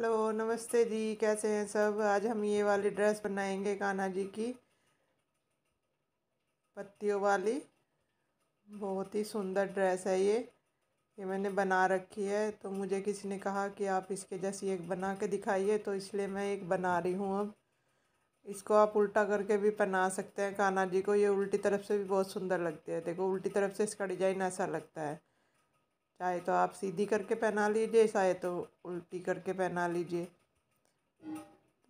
hello नमस्ते जी कैसे हैं सब आज हम ये वाली ड्रेस बनाएंगे कान्हा जी की पत्तियों वाली बहुत ही सुंदर ड्रेस है ये ये मैंने बना रखी है तो मुझे किसी ने कहा कि आप इसके जैसी एक बना के दिखाइए तो इसलिए मैं एक बना रही हूँ अब इसको आप उल्टा करके भी पहना सकते हैं कान्हा जी को ये उल्टी तरफ से भी बहुत सुंदर लगती है देखो उल्टी तरफ से इसका डिज़ाइन ऐसा लगता है चाहे तो आप सीधी करके पहना लीजिए चाहे तो उल्टी करके पहना लीजिए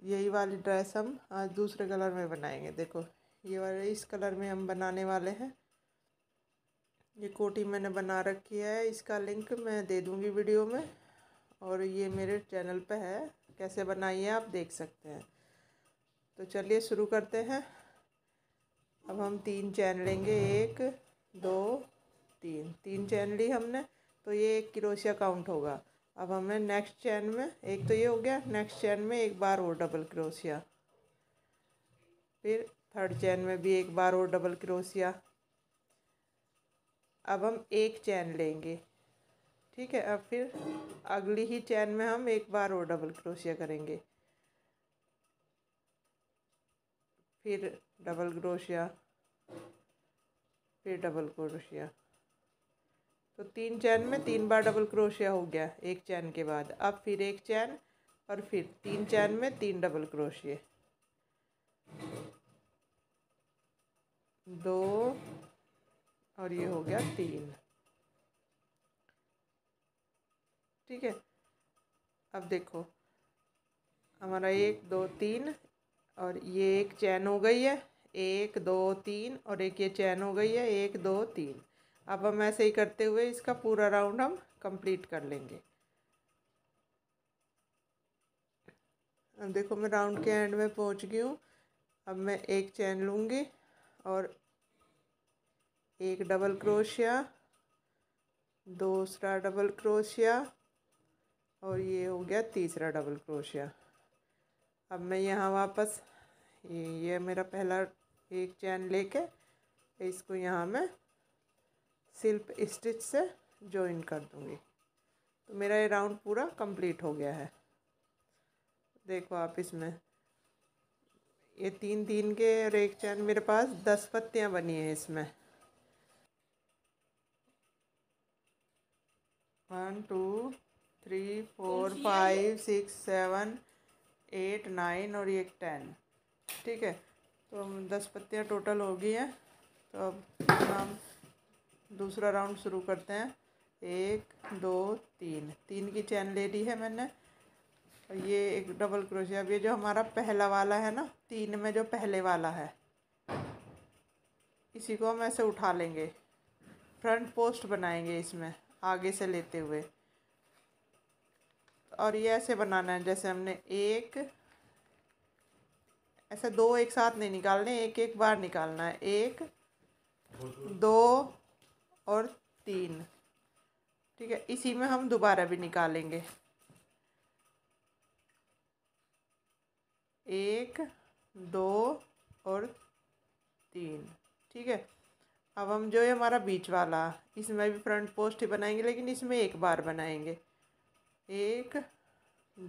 यही वाली ड्रेस हम आज दूसरे कलर में बनाएंगे देखो ये वाले इस कलर में हम बनाने वाले हैं ये कोटी मैंने बना रखी है इसका लिंक मैं दे दूँगी वीडियो में और ये मेरे चैनल पे है कैसे बनाई है आप देख सकते हैं तो चलिए शुरू करते हैं अब हम तीन चैन लेंगे एक दो तीन तीन चैन ली हमने तो ये एक क्रोशिया काउंट होगा अब हमने नेक्स्ट चैन में एक तो ये हो गया नेक्स्ट चैन में एक बार और डबल क्रोशिया फिर थर्ड चैन में भी एक बार और डबल क्रोशिया अब हम एक चैन लेंगे ठीक है अब फिर अगली ही चैन में हम एक बार और डबल क्रोशिया करेंगे फिर डबल क्रोशिया फिर डबल क्रोशिया तो तीन चैन में तीन बार डबल क्रोशिया हो गया एक चैन के बाद अब फिर एक चैन और फिर तीन चैन में तीन डबल क्रोशिया दो और ये हो गया तीन ठीक है अब देखो हमारा एक दो तीन और ये एक चैन हो गई है एक दो तीन और एक ये चैन हो गई है एक दो तीन अब हम ऐसे ही करते हुए इसका पूरा राउंड हम कंप्लीट कर लेंगे अब देखो मैं राउंड के एंड में पहुंच गई हूँ अब मैं एक चैन लूँगी और एक डबल क्रोशिया दूसरा डबल क्रोशिया और ये हो गया तीसरा डबल क्रोशिया अब मैं यहाँ वापस ये ये मेरा पहला एक चैन लेके इसको यहाँ मैं सिल्प स्टिच से जॉइन कर दूँगी तो मेरा ये राउंड पूरा कंप्लीट हो गया है देखो आप इसमें ये तीन तीन के और एक चैन मेरे पास दस पत्तियाँ बनी हैं इसमें one two three four five six seven eight nine और एक टेन ठीक है तो दस पत्तियाँ टोटल हो गई हैं तो अब हम दूसरा राउंड शुरू करते हैं एक दो तीन तीन की चैन ले ली है मैंने और ये एक डबल क्रोशिया अब ये जो हमारा पहला वाला है ना तीन में जो पहले वाला है इसी को हम ऐसे उठा लेंगे फ्रंट पोस्ट बनाएंगे इसमें आगे से लेते हुए और ये ऐसे बनाना है जैसे हमने एक ऐसे दो एक साथ नहीं निकालने एक एक बार निकालना है एक दो और तीन ठीक है इसी में हम दोबारा भी निकालेंगे एक दो और तीन ठीक है अब हम जो है हमारा बीच वाला इसमें भी फ्रंट पोस्ट ही बनाएंगे लेकिन इसमें एक बार बनाएंगे एक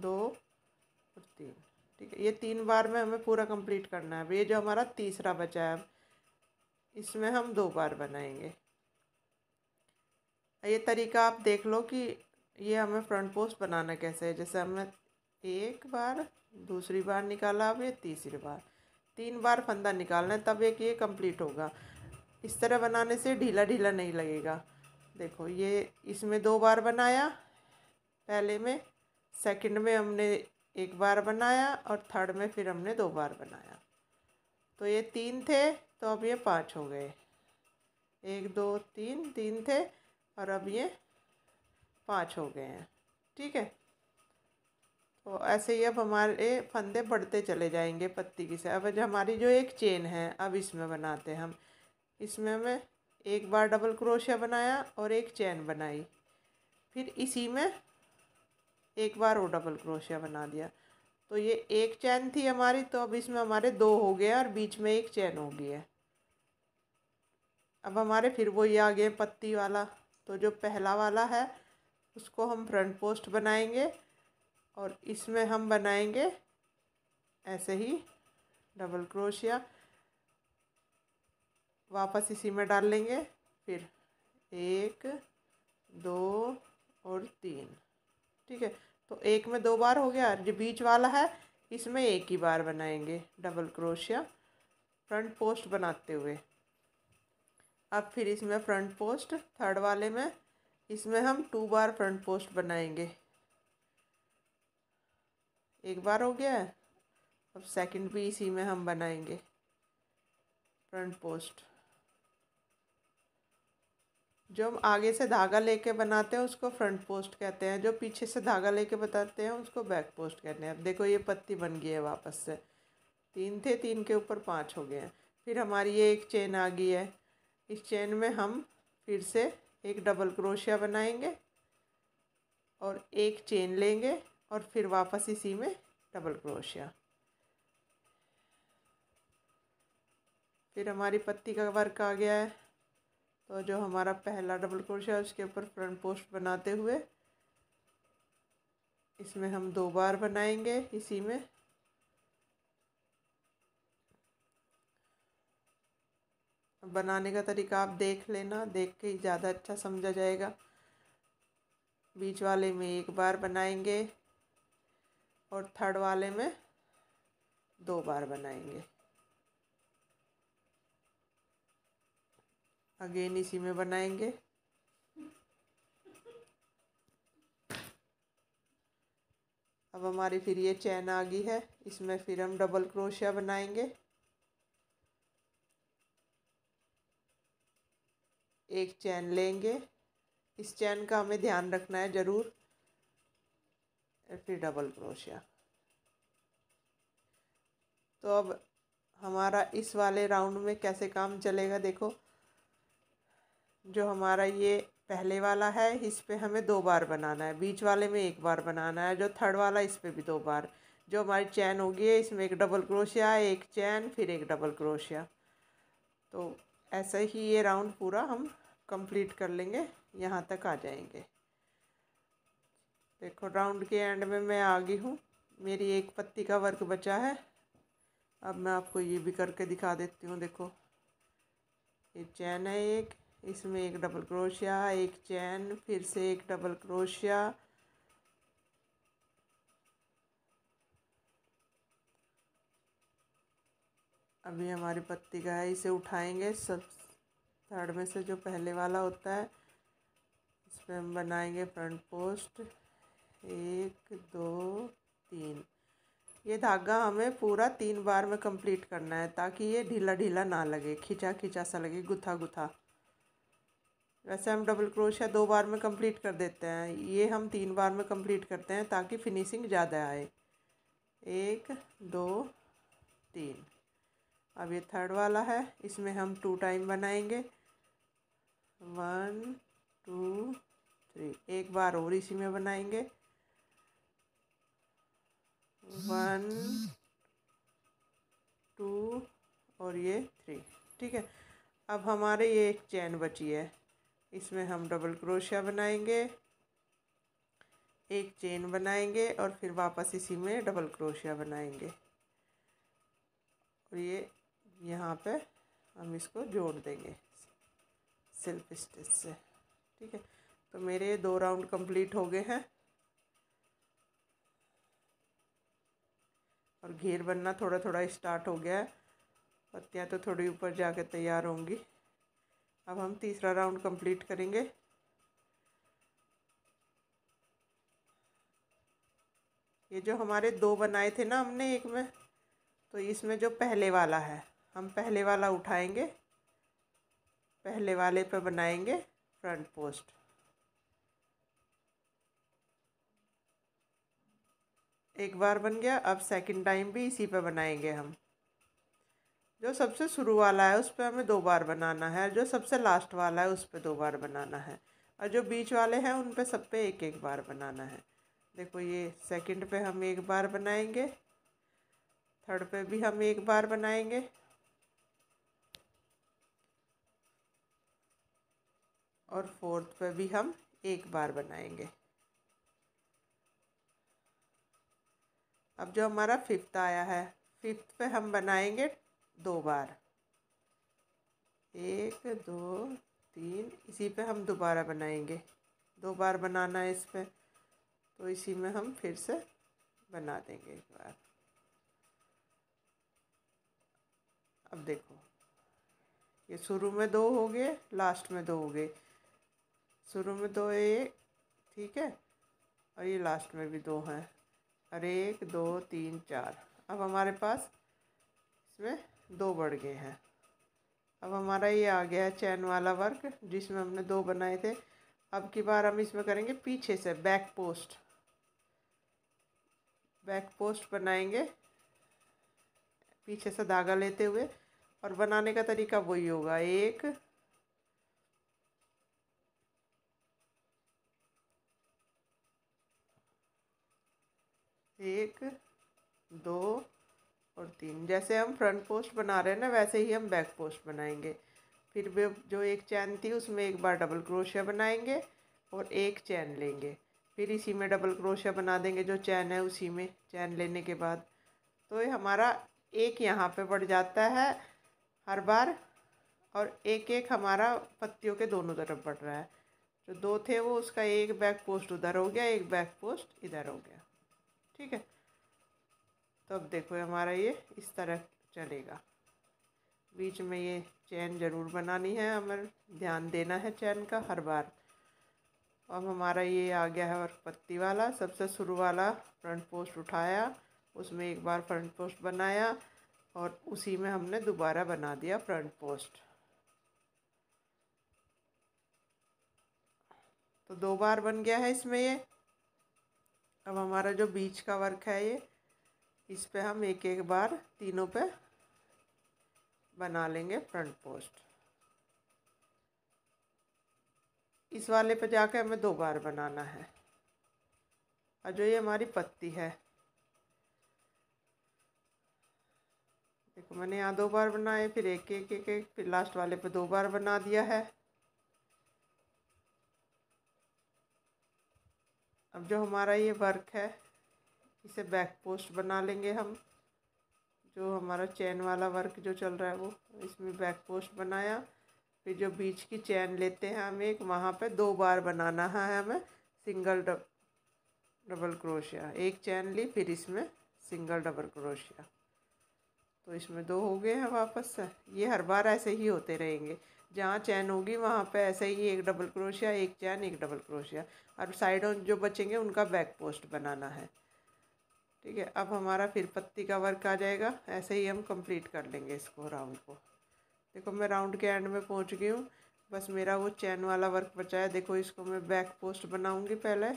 दो और तीन ठीक है ये तीन बार में हमें पूरा कंप्लीट करना है अब ये जो हमारा तीसरा बचा है अब इसमें हम दो बार बनाएंगे ये तरीका आप देख लो कि ये हमें फ्रंट पोस्ट बनाना कैसे है जैसे हमने एक बार दूसरी बार निकाला अब ये तीसरी बार तीन बार फंदा निकालना है तब एक ये कंप्लीट होगा इस तरह बनाने से ढीला ढीला नहीं लगेगा देखो ये इसमें दो बार बनाया पहले में सेकंड में हमने एक बार बनाया और थर्ड में फिर हमने दो बार बनाया तो ये तीन थे तो अब ये पाँच हो गए एक दो तीन तीन थे और अब ये पाँच हो गए हैं ठीक है तो ऐसे ही अब हमारे फंदे बढ़ते चले जाएंगे पत्ती की से अब जो हमारी जो एक चेन है अब इसमें बनाते हैं हम इसमें मैं एक बार डबल क्रोशिया बनाया और एक चेन बनाई फिर इसी में एक बार और डबल क्रोशिया बना दिया तो ये एक चैन थी हमारी तो अब इसमें हमारे दो हो गए और बीच में एक चैन हो गई है अब हमारे फिर वही आ गए पत्ती वाला तो जो पहला वाला है उसको हम फ्रंट पोस्ट बनाएंगे और इसमें हम बनाएंगे ऐसे ही डबल क्रोशिया वापस इसी में डाल लेंगे फिर एक दो और तीन ठीक है तो एक में दो बार हो गया जो बीच वाला है इसमें एक ही बार बनाएंगे डबल क्रोशिया फ्रंट पोस्ट बनाते हुए अब फिर इसमें फ्रंट पोस्ट थर्ड वाले में इसमें हम टू बार फ्रंट पोस्ट बनाएंगे एक बार हो गया है अब सेकंड भी इसी में हम बनाएंगे फ्रंट पोस्ट जो हम आगे से धागा लेके बनाते हैं उसको फ्रंट पोस्ट कहते हैं जो पीछे से धागा लेके बताते हैं उसको बैक पोस्ट कहते हैं अब देखो ये पत्ती बन गई है वापस से तीन थे तीन के ऊपर पाँच हो गए हैं फिर हमारी ये एक चेन आ गई है इस चेन में हम फिर से एक डबल क्रोशिया बनाएंगे और एक चेन लेंगे और फिर वापस इसी में डबल क्रोशिया फिर हमारी पत्ती का वर्क आ गया है तो जो हमारा पहला डबल क्रोशिया उसके ऊपर फ्रंट पोस्ट बनाते हुए इसमें हम दो बार बनाएंगे इसी में बनाने का तरीका आप देख लेना देख के ही ज़्यादा अच्छा समझा जाएगा बीच वाले में एक बार बनाएंगे और थर्ड वाले में दो बार बनाएंगे अगेन इसी में बनाएंगे अब हमारी फिर ये चैन आ गई है इसमें फिर हम डबल क्रोशिया बनाएंगे एक चैन लेंगे इस चैन का हमें ध्यान रखना है ज़रूर फिर डबल क्रोशिया तो अब हमारा इस वाले राउंड में कैसे काम चलेगा देखो जो हमारा ये पहले वाला है इस पे हमें दो बार बनाना है बीच वाले में एक बार बनाना है जो थर्ड वाला इस पे भी दो बार जो हमारी चैन होगी इसमें एक डबल क्रोशिया एक चैन फिर एक डबल क्रोशिया तो ऐसे ही ये राउंड पूरा हम कंप्लीट कर लेंगे यहाँ तक आ जाएंगे देखो राउंड के एंड में मैं आ गई हूँ मेरी एक पत्ती का वर्क बचा है अब मैं आपको ये भी करके दिखा देती हूँ देखो ये चैन है एक इसमें एक डबल क्रोशिया एक चैन फिर से एक डबल क्रोशिया अभी हमारी पत्ती का है इसे उठाएंगे सब थर्ड में से जो पहले वाला होता है इस पर हम बनाएंगे फ्रंट पोस्ट एक दो तीन ये धागा हमें पूरा तीन बार में कंप्लीट करना है ताकि ये ढीला ढीला ना लगे खिंचा खिंचा सा लगे गुथा गुथा वैसे हम डबल क्रोशिया दो बार में कंप्लीट कर देते हैं ये हम तीन बार में कंप्लीट करते हैं ताकि फिनिशिंग ज़्यादा आए एक दो तीन अब ये थर्ड वाला है इसमें हम टू टाइम बनाएंगे वन टू थ्री एक बार और इसी में बनाएंगे वन टू और ये थ्री ठीक है अब हमारे ये एक चैन बची है इसमें हम डबल क्रोशिया बनाएंगे एक चेन बनाएंगे और फिर वापस इसी में डबल क्रोशिया बनाएंगे और ये यहाँ पे हम इसको जोड़ देंगे सेल्फ स्टिच से ठीक है तो मेरे दो राउंड कंप्लीट हो गए हैं और घेर बनना थोड़ा थोड़ा स्टार्ट हो गया है पत्तियाँ तो थोड़ी ऊपर जाके तैयार होंगी अब हम तीसरा राउंड कंप्लीट करेंगे ये जो हमारे दो बनाए थे ना हमने एक में तो इसमें जो पहले वाला है हम पहले वाला उठाएंगे पहले वाले पर बनाएंगे फ्रंट पोस्ट एक बार बन गया अब सेकंड टाइम भी इसी पर बनाएंगे हम जो सबसे शुरू वाला है उस पर हमें दो बार बनाना है जो सबसे लास्ट वाला है उस पर दो बार बनाना है और जो बीच वाले हैं उन पर सब पे एक एक बार बनाना है देखो ये सेकंड पे हम एक बार बनाएंगे थर्ड पे भी हम एक बार बनाएंगे और फोर्थ पे भी हम एक बार बनाएंगे अब जो हमारा फिफ्थ आया है फिफ्थ पे हम बनाएंगे दो बार एक दो तीन इसी पे हम दोबारा बनाएंगे दो बार बनाना है इस पर तो इसी में हम फिर से बना देंगे एक बार अब देखो ये शुरू में दो हो गए लास्ट में दो हो गए शुरू में दो एक ठीक है और ये लास्ट में भी दो हैं और एक दो तीन चार अब हमारे पास इसमें दो बढ़ गए हैं अब हमारा ये आ गया है चैन वाला वर्क जिसमें हमने दो बनाए थे अब की बार हम इसमें करेंगे पीछे से बैक पोस्ट बैक पोस्ट बनाएंगे पीछे से धागा लेते हुए और बनाने का तरीका वही होगा एक एक दो और तीन जैसे हम फ्रंट पोस्ट बना रहे हैं ना वैसे ही हम बैक पोस्ट बनाएंगे फिर वे जो एक चैन थी उसमें एक बार डबल क्रोशिया बनाएंगे और एक चैन लेंगे फिर इसी में डबल क्रोशिया बना देंगे जो चैन है उसी में चैन लेने के बाद तो ये हमारा एक यहाँ पे बढ़ जाता है हर बार और एक एक हमारा पत्तियों के दोनों तरफ बढ़ रहा है जो दो थे वो उसका एक बैक पोस्ट उधर हो गया एक बैक पोस्ट इधर हो गया ठीक है तो अब देखो हमारा ये इस तरह चलेगा बीच में ये चैन ज़रूर बनानी है हमें ध्यान देना है चैन का हर बार अब हमारा ये आ गया है और पत्ती वाला सबसे शुरू वाला फ्रंट पोस्ट उठाया उसमें एक बार फ्रंट पोस्ट बनाया और उसी में हमने दोबारा बना दिया फ्रंट पोस्ट तो दो बार बन गया है इसमें ये अब हमारा जो बीच का वर्क है ये इस पे हम एक एक बार तीनों पे बना लेंगे फ्रंट पोस्ट इस वाले पे जाके हमें दो बार बनाना है और जो ये हमारी पत्ती है देखो मैंने यहाँ दो बार बनाए फिर एक एक एक एक फिर लास्ट वाले पे दो बार बना दिया है अब जो हमारा ये वर्क है इसे बैक पोस्ट बना लेंगे हम जो हमारा चैन वाला वर्क जो चल रहा है वो इसमें बैक पोस्ट बनाया फिर जो बीच की चैन लेते हैं हमें एक वहाँ पे दो बार बनाना है हमें सिंगल डब डबल क्रोशिया एक चैन ली फिर इसमें सिंगल डबल क्रोशिया तो इसमें दो हो गए हैं वापस से ये हर बार ऐसे ही होते रहेंगे जहाँ चैन होगी वहाँ पे ऐसे ही एक डबल क्रोशिया एक चैन एक डबल क्रोशिया और साइडों जो बचेंगे उनका बैक पोस्ट बनाना है ठीक है अब हमारा फिर पत्ती का वर्क आ जाएगा ऐसे ही हम कंप्लीट कर लेंगे इसको राउंड को देखो मैं राउंड के एंड में पहुँच गई हूँ बस मेरा वो चैन वाला वर्क बचा है देखो इसको मैं बैक पोस्ट बनाऊँगी पहले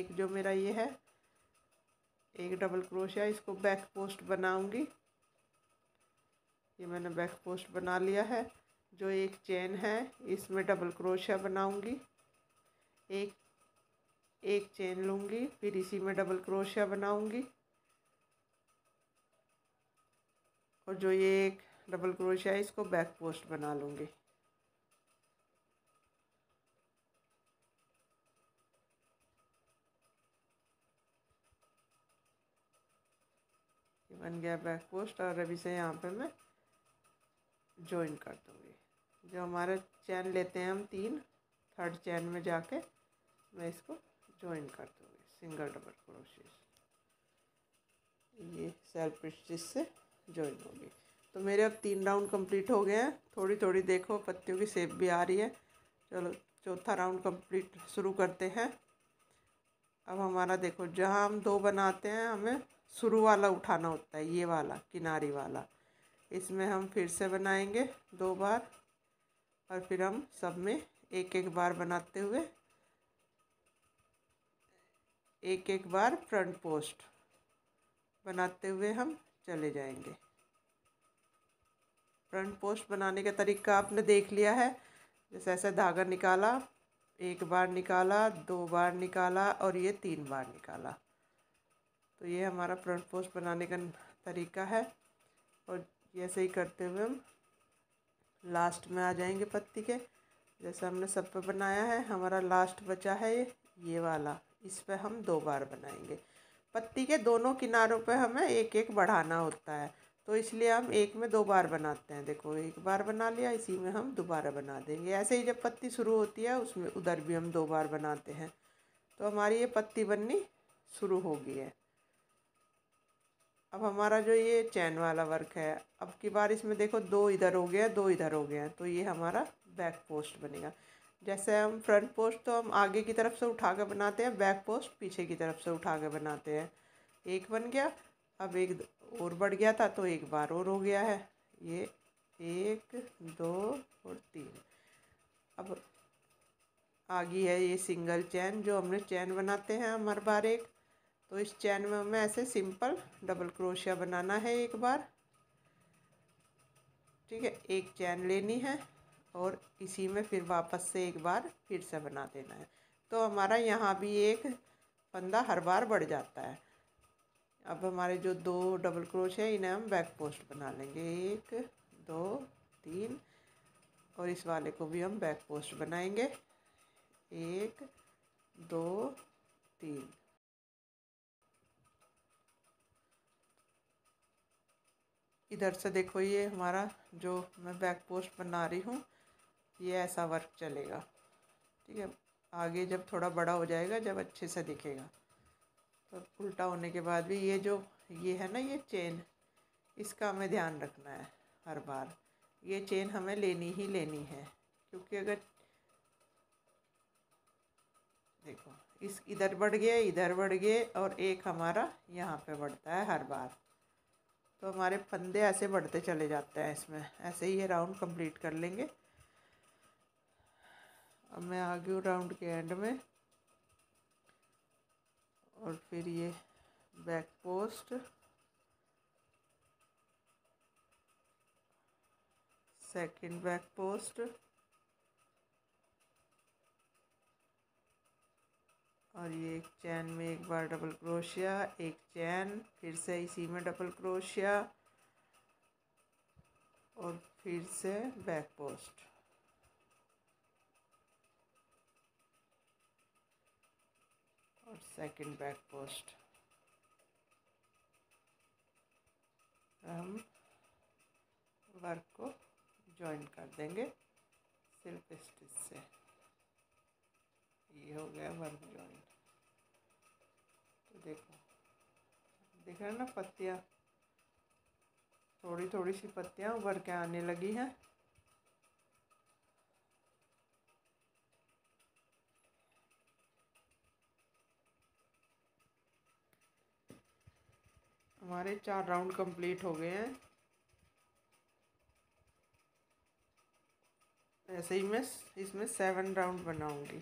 एक जो मेरा ये है एक डबल क्रोशिया इसको बैक पोस्ट बनाऊँगी ये मैंने बैक पोस्ट बना लिया है जो एक चेन है इसमें डबल क्रोशिया बनाऊंगी एक एक चेन लूँगी फिर इसी में डबल क्रोशिया बनाऊंगी और जो ये एक डबल क्रोशिया है इसको बैक पोस्ट बना लूँगी बन गया बैक पोस्ट और अभी से यहाँ पे मैं ज्वाइन कर दूँगी जो हमारा चैन लेते हैं हम तीन थर्ड चैन में जाके मैं इसको ज्वाइन कर दूँगी सिंगल डबल क्रोशिश ये सेल्फ स्टिच से ज्वाइन होगी तो मेरे अब तीन राउंड कंप्लीट हो गए हैं थोड़ी थोड़ी देखो पत्तियों की सेप भी आ रही है चलो चौथा राउंड कंप्लीट शुरू करते हैं अब हमारा देखो जहाँ हम दो बनाते हैं हमें शुरू वाला उठाना होता है ये वाला किनारी वाला इसमें हम फिर से बनाएंगे दो बार और फिर हम सब में एक एक बार बनाते हुए एक एक बार फ्रंट पोस्ट बनाते हुए हम चले जाएंगे फ्रंट पोस्ट बनाने का तरीका आपने देख लिया है जैसे ऐसा धागा निकाला एक बार निकाला दो बार निकाला और ये तीन बार निकाला तो ये हमारा फ्रंट पोस्ट बनाने का तरीका है और ऐसे ही करते हुए हम लास्ट में आ जाएंगे पत्ती के जैसे हमने सब पे बनाया है हमारा लास्ट बचा है ये ये वाला इस पर हम दो बार बनाएंगे पत्ती के दोनों किनारों पे हमें एक एक बढ़ाना होता है तो इसलिए हम एक में दो बार बनाते हैं देखो एक बार बना लिया इसी में हम दोबारा बना देंगे ऐसे ही जब पत्ती शुरू होती है उसमें उधर भी हम दो बार बनाते हैं तो हमारी ये पत्ती बननी शुरू हो गई है अब हमारा जो ये चैन वाला वर्क है अब की बार इसमें देखो दो इधर हो गया दो इधर हो गया तो ये हमारा बैक पोस्ट बनेगा जैसे हम फ्रंट पोस्ट तो हम आगे की तरफ से उठा कर बनाते हैं बैक पोस्ट पीछे की तरफ से उठा कर बनाते हैं एक बन गया अब एक और बढ़ गया था तो एक बार और हो गया है ये एक दो और तीन अब आ गई है ये सिंगल चैन जो हमने चैन बनाते हैं हर बार एक तो इस चैन में हमें ऐसे सिंपल डबल क्रोशिया बनाना है एक बार ठीक है एक चैन लेनी है और इसी में फिर वापस से एक बार फिर से बना देना है तो हमारा यहाँ भी एक फंदा हर बार बढ़ जाता है अब हमारे जो दो डबल क्रोश है इन्हें हम बैक पोस्ट बना लेंगे एक दो तीन और इस वाले को भी हम बैक पोस्ट बनाएंगे एक दो तीन इधर से देखो ये हमारा जो मैं बैक पोस्ट बना रही हूँ ये ऐसा वर्क चलेगा ठीक है आगे जब थोड़ा बड़ा हो जाएगा जब अच्छे से दिखेगा तो उल्टा होने के बाद भी ये जो ये है ना ये चेन इसका हमें ध्यान रखना है हर बार ये चेन हमें लेनी ही लेनी है क्योंकि अगर देखो इस इधर बढ़ गए इधर बढ़ गए और एक हमारा यहाँ पे बढ़ता है हर बार तो हमारे फंदे ऐसे बढ़ते चले जाते हैं इसमें ऐसे ही ये राउंड कंप्लीट कर लेंगे अब मैं आ गई राउंड के एंड में और फिर ये back post second back post और ये एक चैन में एक बार डबल क्रोशिया एक चैन फिर से इसी में डबल क्रोशिया और फिर से बैक पोस्ट और सेकंड बैक पोस्ट हम वर्क को ज्वाइन कर देंगे सिर्फ स्टिच से ये हो गया वर्क ज्वाइन देखो दिख रहे ना पत्तियाँ थोड़ी थोड़ी सी पत्तियाँ उभर के आने लगी हैं हमारे चार राउंड कंप्लीट हो गए हैं ऐसे ही मैं इसमें सेवन राउंड बनाऊंगी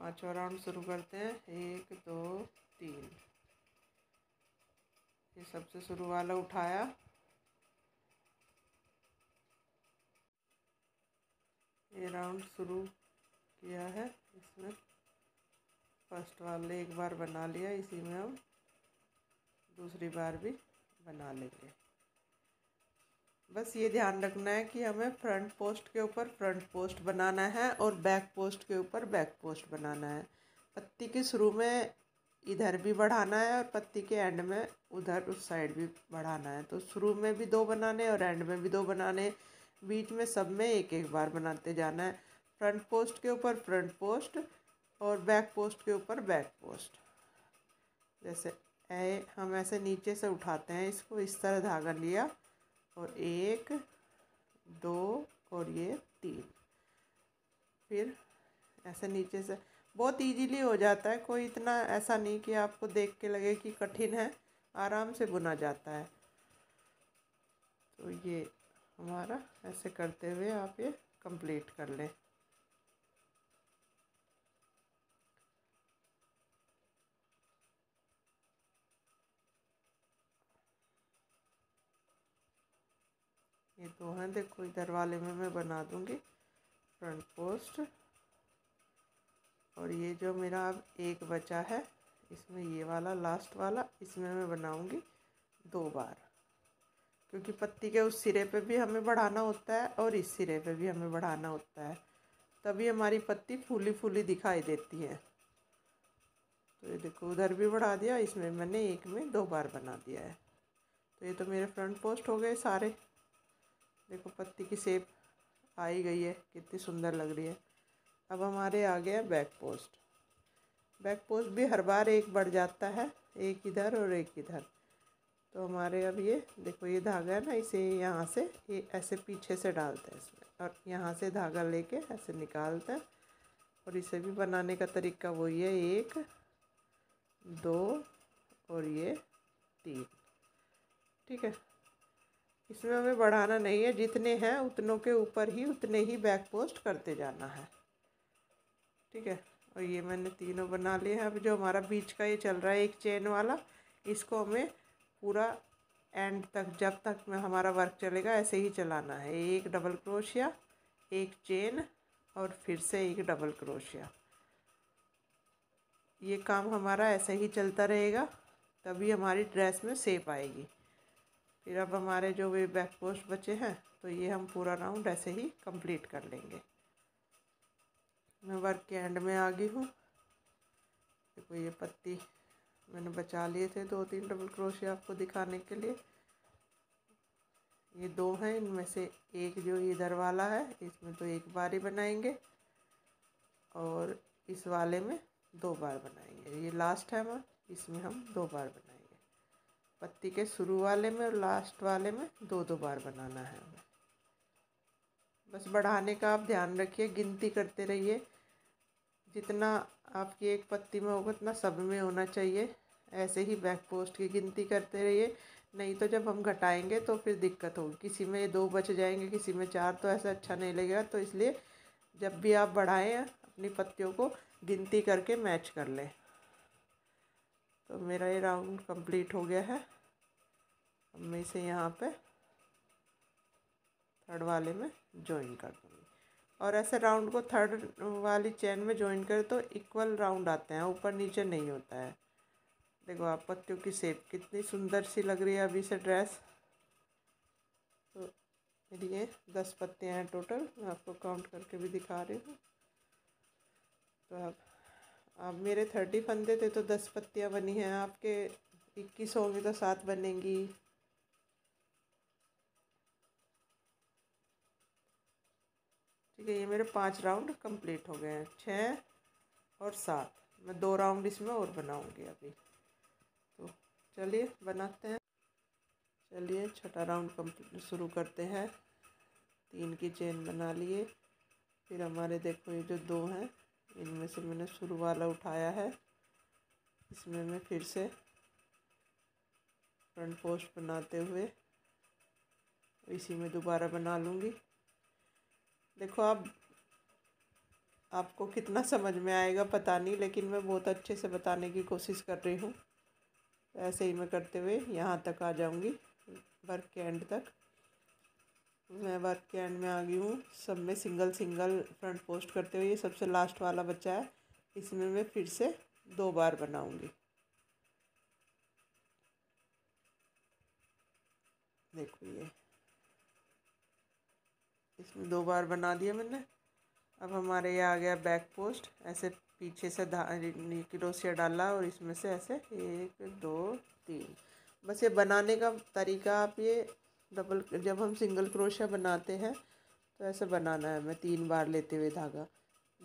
पाँचवा राउंड शुरू करते हैं एक दो तीन ये सबसे शुरू वाला उठाया ये राउंड शुरू किया है इसमें फर्स्ट वाले एक बार बना लिया इसी में हम दूसरी बार भी बना लेंगे बस ये ध्यान रखना है कि हमें फ्रंट पोस्ट के ऊपर फ्रंट पोस्ट बनाना है और बैक पोस्ट के ऊपर बैक पोस्ट बनाना है पत्ती के शुरू में इधर भी बढ़ाना है और पत्ती के एंड में उधर उस साइड भी बढ़ाना है तो शुरू में भी दो बनाने और एंड में भी दो बनाने बीच में सब में एक एक बार बनाते जाना है फ्रंट पोस्ट के ऊपर फ्रंट पोस्ट और बैक पोस्ट के ऊपर बैक पोस्ट जैसे ए हम ऐसे नीचे से उठाते हैं इसको इस तरह धागा लिया और एक दो और ये तीन फिर ऐसे नीचे से बहुत इजीली हो जाता है कोई इतना ऐसा नहीं कि आपको देख के लगे कि कठिन है आराम से बुना जाता है तो ये हमारा ऐसे करते हुए आप ये कंप्लीट कर लें ये दो तो हैं देखो इधर वाले में मैं बना दूँगी फ्रंट पोस्ट और ये जो मेरा अब एक बचा है इसमें ये वाला लास्ट वाला इसमें मैं बनाऊँगी दो बार क्योंकि पत्ती के उस सिरे पे भी हमें बढ़ाना होता है और इस सिरे पे भी हमें बढ़ाना होता है तभी हमारी पत्ती फूली फूली दिखाई देती है तो ये देखो उधर भी बढ़ा दिया इसमें मैंने एक में दो बार बना दिया है तो ये तो मेरे फ्रंट पोस्ट हो गए सारे देखो पत्ती की सेप आई गई है कितनी सुंदर लग रही है अब हमारे आ गया बैक पोस्ट बैक पोस्ट भी हर बार एक बढ़ जाता है एक इधर और एक इधर तो हमारे अब ये देखो ये धागा है ना इसे यहाँ से ये ऐसे पीछे से डालते हैं इसमें और यहाँ से धागा लेके ऐसे निकालते हैं और इसे भी बनाने का तरीका वही है एक दो और ये तीन ठीक है इसमें हमें बढ़ाना नहीं है जितने हैं उतनों के ऊपर ही उतने ही बैक पोस्ट करते जाना है ठीक है और ये मैंने तीनों बना लिए हैं अब जो हमारा बीच का ये चल रहा है एक चेन वाला इसको हमें पूरा एंड तक जब तक में हमारा वर्क चलेगा ऐसे ही चलाना है एक डबल क्रोशिया एक चेन और फिर से एक डबल क्रोशिया ये काम हमारा ऐसे ही चलता रहेगा तभी हमारी ड्रेस में सेप आएगी फिर अब हमारे जो वे बैक पोस्ट बचे हैं तो ये हम पूरा राउंड ऐसे ही कंप्लीट कर लेंगे मैं वर्क के एंड में आ गई हूँ देखो ये पत्ती मैंने बचा लिए थे दो तीन डबल क्रोशिया आपको दिखाने के लिए ये दो हैं इनमें से एक जो इधर वाला है इसमें तो एक बार ही बनाएंगे और इस वाले में दो बार बनाएंगे ये लास्ट है हम इसमें हम दो बार बनाएंगे पत्ती के शुरू वाले में और लास्ट वाले में दो दो बार बनाना है बस बढ़ाने का आप ध्यान रखिए गिनती करते रहिए जितना आपकी एक पत्ती में होगा उतना सब में होना चाहिए ऐसे ही बैक पोस्ट की गिनती करते रहिए नहीं तो जब हम घटाएंगे तो फिर दिक्कत होगी किसी में दो बच जाएंगे किसी में चार तो ऐसा अच्छा नहीं लगेगा तो इसलिए जब भी आप बढ़ाएं अपनी पत्तियों को गिनती करके मैच कर लें तो मेरा ये राउंड कंप्लीट हो गया है अब मैं इसे यहाँ पे थर्ड वाले में ज्वाइन कर दूँगी और ऐसे राउंड को थर्ड वाली चैन में ज्वाइन करें तो इक्वल राउंड आते हैं ऊपर नीचे नहीं होता है देखो आप पत्तियों की सेप कितनी सुंदर सी लग रही है अभी से ड्रेस तो मेरी ये दस पत्तियाँ हैं टोटल मैं आपको काउंट करके भी दिखा रही हूँ तो आप अब मेरे थर्टी फंदे थे तो दस पत्तियाँ बनी हैं आपके इक्कीस होंगी तो सात बनेंगी ठीक है ये मेरे पांच राउंड कंप्लीट हो गए हैं छः और सात मैं दो राउंड इसमें और बनाऊंगी अभी तो चलिए बनाते हैं चलिए छठा राउंड कंप्लीट शुरू करते हैं तीन की चेन बना लिए फिर हमारे देखो ये जो दो हैं इनमें से मैंने शुरू वाला उठाया है इसमें मैं फिर से फ्रंट पोस्ट बनाते हुए इसी में दोबारा बना लूँगी देखो आप आपको कितना समझ में आएगा पता नहीं लेकिन मैं बहुत अच्छे से बताने की कोशिश कर रही हूँ ऐसे ही मैं करते हुए यहाँ तक आ जाऊँगी वर्क के एंड तक मैं वर्क के एंड में आ गई हूँ सब में सिंगल सिंगल फ्रंट पोस्ट करते हुए ये सबसे लास्ट वाला बच्चा है इसमें मैं फिर से दो बार बनाऊँगी देखो ये इसमें दो बार बना दिया मैंने अब हमारे ये आ गया बैक पोस्ट ऐसे पीछे से रोसिया डाला और इसमें से ऐसे एक दो तीन बस ये बनाने का तरीका आप ये डबल जब हम सिंगल क्रोशिया बनाते हैं तो ऐसे बनाना है हमें तीन बार लेते हुए धागा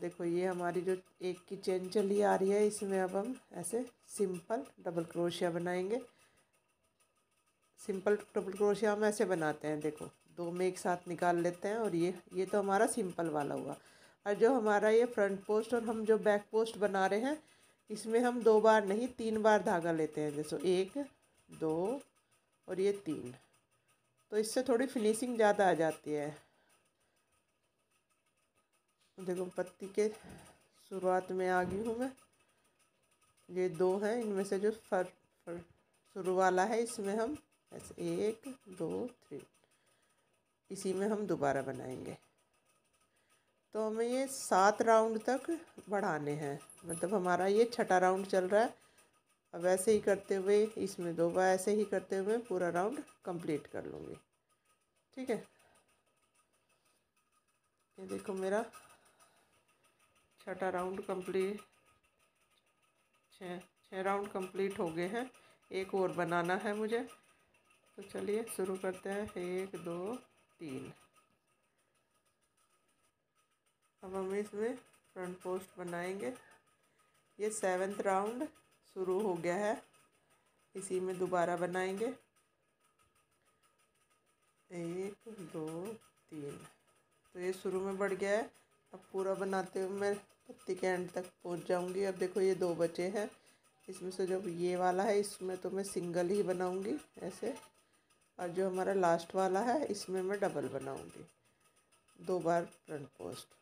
देखो ये हमारी जो एक की चेन चली आ रही है इसमें अब हम ऐसे सिंपल डबल क्रोशिया बनाएंगे सिंपल डबल क्रोशिया हम ऐसे बनाते हैं देखो दो में एक साथ निकाल लेते हैं और ये ये तो हमारा सिंपल वाला हुआ और जो हमारा ये फ्रंट पोस्ट और हम जो बैक पोस्ट बना रहे हैं इसमें हम दो बार नहीं तीन बार धागा लेते हैं जैसे एक दो और ये तीन तो इससे थोड़ी फिनिशिंग ज़्यादा आ जाती है देखो पत्ती के शुरुआत में आ गई हूँ मैं ये दो हैं इनमें से जो फर फर शुरू वाला है इसमें हम ऐसे एक दो थ्री इसी में हम दोबारा बनाएंगे तो हमें ये सात राउंड तक बढ़ाने हैं मतलब हमारा ये छठा राउंड चल रहा है अब ऐसे ही करते हुए इसमें दो बार ऐसे ही करते हुए पूरा राउंड कंप्लीट कर लूँगी ठीक है ये देखो मेरा छठा राउंड कंप्लीट छः छः राउंड कंप्लीट हो गए हैं एक और बनाना है मुझे तो चलिए शुरू करते हैं एक दो तीन अब हम इसमें फ्रंट पोस्ट बनाएंगे ये सेवेंथ राउंड शुरू हो गया है इसी में दोबारा बनाएंगे एक दो तीन तो ये शुरू में बढ़ गया है अब पूरा बनाते हुए मैं पत्ती के एंड तक पहुंच जाऊंगी अब देखो ये दो बचे हैं इसमें से जब ये वाला है इसमें तो मैं सिंगल ही बनाऊंगी ऐसे और जो हमारा लास्ट वाला है इसमें मैं डबल बनाऊंगी दो बार फ्रंट पोस्ट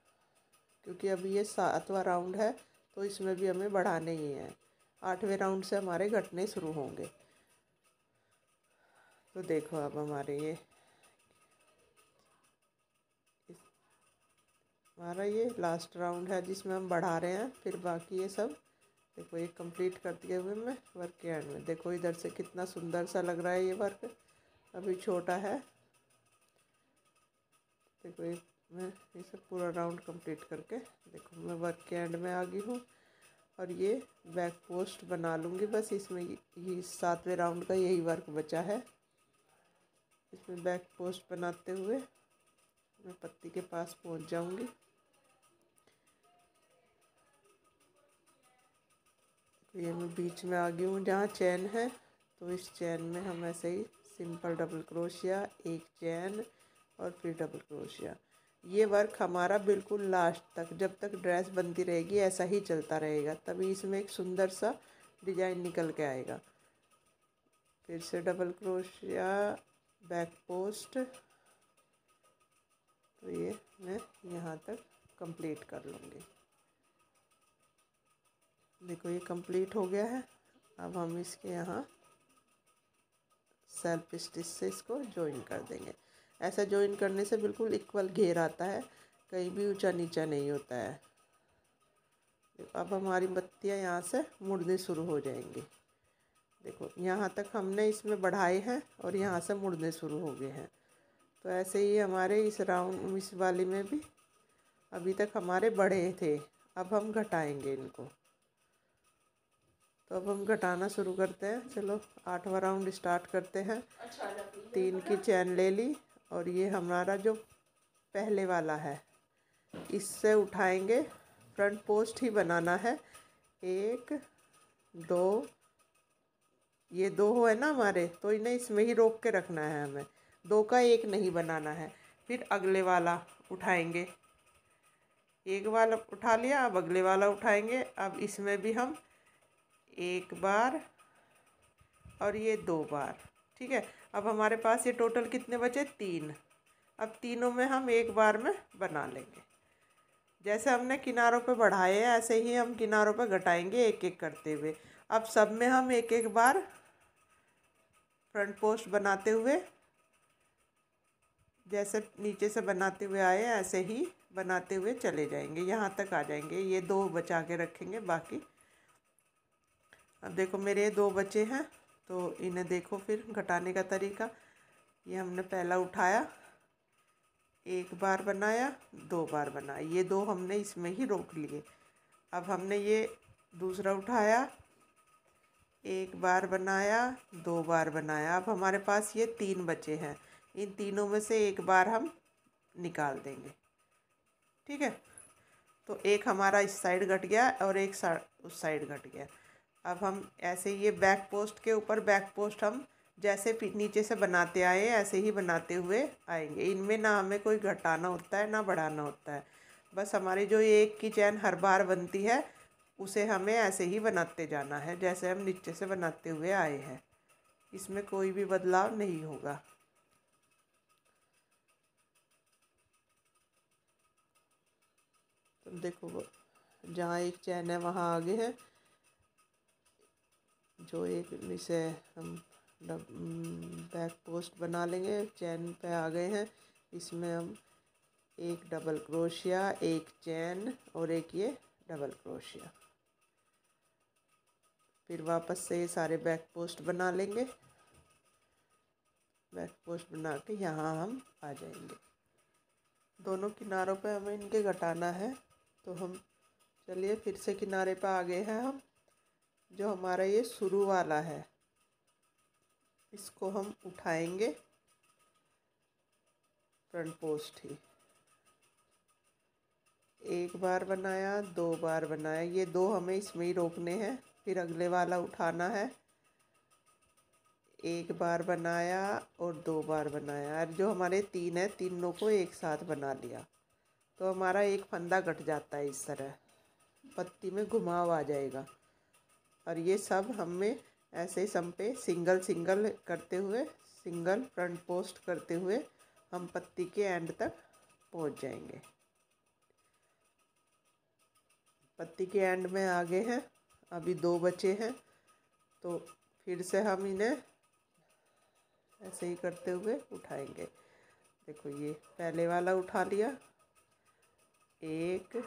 क्योंकि अभी ये सातवां राउंड है तो इसमें भी हमें बढ़ाने ही है आठवें राउंड से हमारे घटने शुरू होंगे तो देखो अब हमारे ये हमारा ये लास्ट राउंड है जिसमें हम बढ़ा रहे हैं फिर बाकी ये सब देखो ये कंप्लीट कर दिए हुए मैं वर्क के एंड में देखो इधर से कितना सुंदर सा लग रहा है ये वर्क अभी छोटा है देखो ये मैं ये सब पूरा राउंड कंप्लीट करके देखो मैं वर्क के एंड में आ गई हूँ और ये बैक पोस्ट बना लूँगी बस इसमें ये सातवें राउंड का यही वर्क बचा है इसमें बैक पोस्ट बनाते हुए मैं पत्ती के पास पहुँच जाऊँगी तो ये मैं बीच में आ गई हूँ जहाँ चैन है तो इस चैन में हम ऐसे ही सिंपल डबल क्रोशिया एक चैन और फिर डबल क्रोशिया ये वर्क हमारा बिल्कुल लास्ट तक जब तक ड्रेस बनती रहेगी ऐसा ही चलता रहेगा तभी इसमें एक सुंदर सा डिजाइन निकल के आएगा फिर से डबल क्रोशिया बैक पोस्ट तो ये मैं यहाँ तक कंप्लीट कर लूँगी देखो ये कंप्लीट हो गया है अब हम इसके यहाँ सेल्फ स्टिच से इसको ज्वाइन कर देंगे ऐसा ज्वाइन करने से बिल्कुल इक्वल घेर आता है कहीं भी ऊंचा नीचा नहीं होता है अब हमारी बत्तियाँ यहाँ से मुड़नी शुरू हो जाएंगी देखो यहाँ तक हमने इसमें बढ़ाए हैं और यहाँ से मुड़ने शुरू हो गए हैं तो ऐसे ही हमारे इस राउंड इस वाली में भी अभी तक हमारे बढ़े थे अब हम घटाएंगे इनको तो अब हम घटाना शुरू करते हैं चलो आठवां राउंड स्टार्ट करते हैं अच्छा, तीन की चैन ले ली और ये हमारा जो पहले वाला है इससे उठाएंगे फ्रंट पोस्ट ही बनाना है एक दो ये दो हो है ना हमारे तो इन्हें इसमें ही रोक के रखना है हमें दो का एक नहीं बनाना है फिर अगले वाला उठाएंगे एक वाला उठा लिया अब अगले वाला उठाएंगे अब इसमें भी हम एक बार और ये दो बार ठीक है अब हमारे पास ये टोटल कितने बचे तीन अब तीनों में हम एक बार में बना लेंगे जैसे हमने किनारों पे बढ़ाए हैं ऐसे ही हम किनारों पे घटाएंगे एक एक करते हुए अब सब में हम एक एक बार फ्रंट पोस्ट बनाते हुए जैसे नीचे से बनाते हुए आए ऐसे ही बनाते हुए चले जाएंगे यहाँ तक आ जाएंगे ये दो बचा के रखेंगे बाकी अब देखो मेरे ये दो बचे हैं तो इन्हें देखो फिर घटाने का तरीका ये हमने पहला उठाया एक बार बनाया दो बार बनाया ये दो हमने इसमें ही रोक लिए अब हमने ये दूसरा उठाया एक बार बनाया दो बार बनाया अब हमारे पास ये तीन बचे हैं इन तीनों में से एक बार हम निकाल देंगे ठीक है तो एक हमारा इस साइड घट गया और एक उस साइड घट गया अब हम ऐसे ये बैक पोस्ट के ऊपर बैक पोस्ट हम जैसे नीचे से बनाते आए ऐसे ही बनाते हुए आएंगे इनमें ना हमें कोई घटाना होता है ना बढ़ाना होता है बस हमारी जो ये एक की चैन हर बार बनती है उसे हमें ऐसे ही बनाते जाना है जैसे हम नीचे से बनाते हुए आए हैं इसमें कोई भी बदलाव नहीं होगा तो देखो जहाँ एक चैन है वहाँ आगे है जो एक इसे हम बैक पोस्ट बना लेंगे चैन पे आ गए हैं इसमें हम एक डबल क्रोशिया एक चैन और एक ये डबल क्रोशिया फिर वापस से ये सारे बैक पोस्ट बना लेंगे बैक पोस्ट बना के यहाँ हम आ जाएंगे दोनों किनारों पे हमें इनके घटाना है तो हम चलिए फिर से किनारे पे आ गए हैं हम जो हमारा ये शुरू वाला है इसको हम उठाएंगे फ्रंट पोस्ट ही एक बार बनाया दो बार बनाया ये दो हमें इसमें ही रोकने हैं फिर अगले वाला उठाना है एक बार बनाया और दो बार बनाया और जो हमारे तीन है तीनों को एक साथ बना लिया तो हमारा एक फंदा कट जाता है इस तरह पत्ती में घुमाव आ जाएगा और ये सब हमें ऐसे सम पे सिंगल सिंगल करते हुए सिंगल फ्रंट पोस्ट करते हुए हम पत्ती के एंड तक पहुंच जाएंगे पत्ती के एंड में आगे हैं अभी दो बचे हैं तो फिर से हम इन्हें ऐसे ही करते हुए उठाएंगे देखो ये पहले वाला उठा लिया एक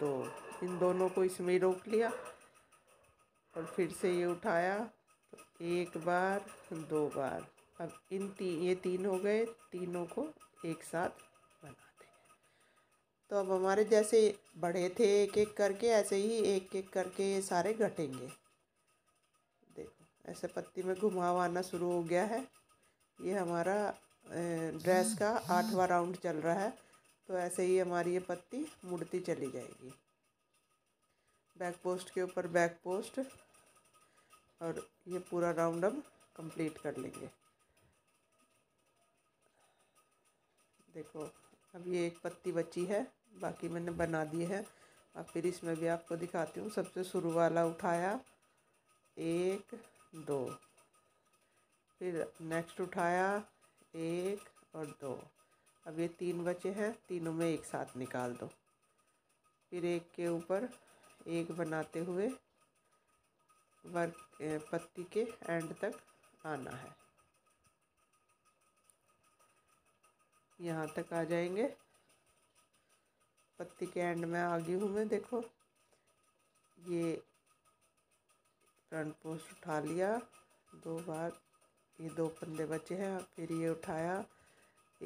दो इन दोनों को इसमें रोक लिया और फिर से ये उठाया तो एक बार दो बार अब इन तीन ये तीन हो गए तीनों को एक साथ बना दें तो अब हमारे जैसे बड़े थे एक एक करके ऐसे ही एक एक करके ये सारे घटेंगे देखो ऐसे पत्ती में घुमाव आना शुरू हो गया है ये हमारा ड्रेस का आठवां राउंड चल रहा है तो ऐसे ही हमारी ये पत्ती मुड़ती चली जाएगी बैक पोस्ट के ऊपर बैक पोस्ट और ये पूरा राउंड अब कंप्लीट कर लेंगे देखो अब ये एक पत्ती बची है बाकी मैंने बना दी है और फिर इसमें भी आपको दिखाती हूँ सबसे शुरू वाला उठाया एक दो फिर नेक्स्ट उठाया एक और दो अब ये तीन बचे हैं तीनों में एक साथ निकाल दो फिर एक के ऊपर एक बनाते हुए वर्क पत्ती के एंड तक आना है यहाँ तक आ जाएंगे पत्ती के एंड में आ गई हूँ मैं देखो ये फ्रंट पोस्ट उठा लिया दो बार ये दो पंदे बचे हैं फिर ये उठाया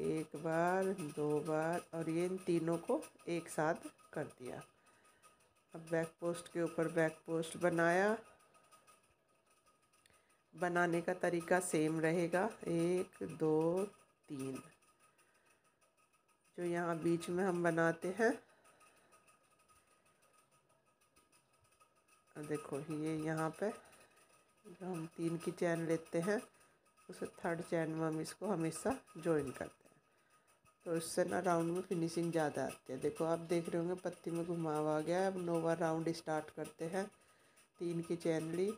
एक बार दो बार और ये इन तीनों को एक साथ कर दिया अब बैक पोस्ट के ऊपर बैक पोस्ट बनाया बनाने का तरीका सेम रहेगा एक दो तीन जो यहाँ बीच में हम बनाते हैं देखो ये यहाँ पे जो हम तीन की चैन लेते हैं उसे थर्ड चैन में हम इसको हमेशा ज्वाइन करते हैं तो इससे ना राउंड में फिनिशिंग ज़्यादा आती है देखो आप देख रहे होंगे पत्ती में घुमाव आ गया है अब नोवा राउंड स्टार्ट करते हैं तीन की चैन ली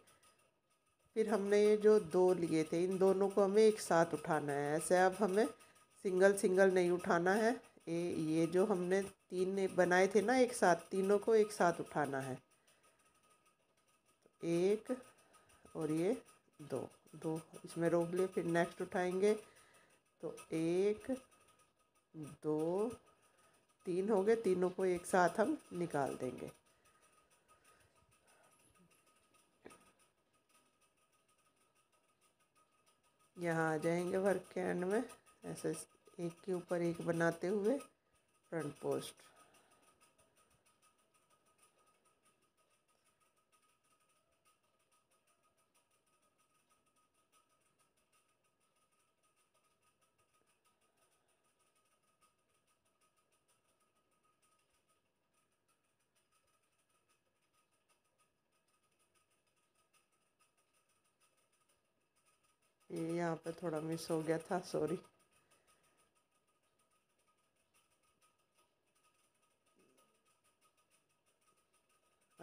फिर हमने ये जो दो लिए थे इन दोनों को हमें एक साथ उठाना है ऐसे अब हमें सिंगल सिंगल नहीं उठाना है ये ये जो हमने तीन बनाए थे ना एक साथ तीनों को एक साथ उठाना है एक और ये दो दो इसमें रोक लिए फिर नेक्स्ट उठाएंगे तो एक दो तीन हो गए तीनों को एक साथ हम निकाल देंगे यहाँ आ जाएंगे वर्क के एंड में ऐसे एक के ऊपर एक बनाते हुए फ्रंट पोस्ट यहाँ पर थोड़ा मिस हो गया था सॉरी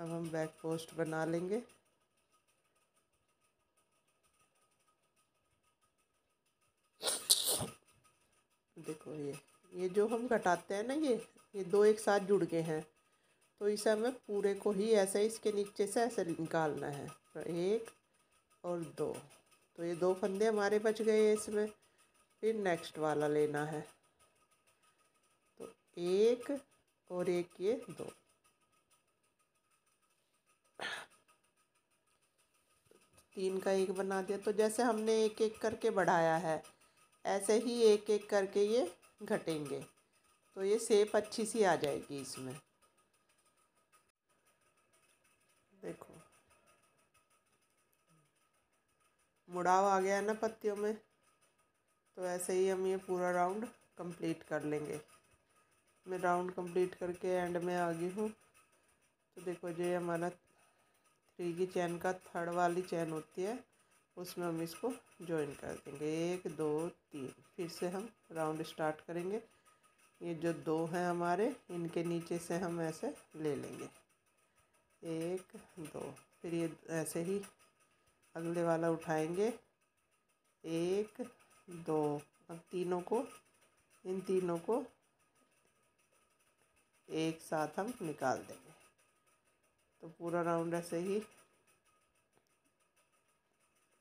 अब हम बैक पोस्ट बना लेंगे देखो ये ये जो हम घटाते हैं ना ये ये दो एक साथ जुड़ गए हैं तो इसे हमें पूरे को ही ऐसे इसके नीचे से ऐसे निकालना है तो एक और दो तो ये दो फंदे हमारे बच गए इसमें फिर नेक्स्ट वाला लेना है तो एक और एक ये दो तीन का एक बना दिया तो जैसे हमने एक एक करके बढ़ाया है ऐसे ही एक एक करके ये घटेंगे तो ये सेप अच्छी सी आ जाएगी इसमें मुड़ाव आ गया है ना पत्तियों में तो ऐसे ही हम ये पूरा राउंड कंप्लीट कर लेंगे मैं राउंड कंप्लीट करके एंड में आ गई हूँ तो देखो ये हमारा थ्री की चैन का थर्ड वाली चैन होती है उसमें हम इसको ज्वाइन कर देंगे एक दो तीन फिर से हम राउंड स्टार्ट करेंगे ये जो दो हैं हमारे इनके नीचे से हम ऐसे ले लेंगे एक दो फिर ये ऐसे ही अगले वाला उठाएंगे एक दो अब तीनों को इन तीनों को एक साथ हम निकाल देंगे तो पूरा राउंड ऐसे ही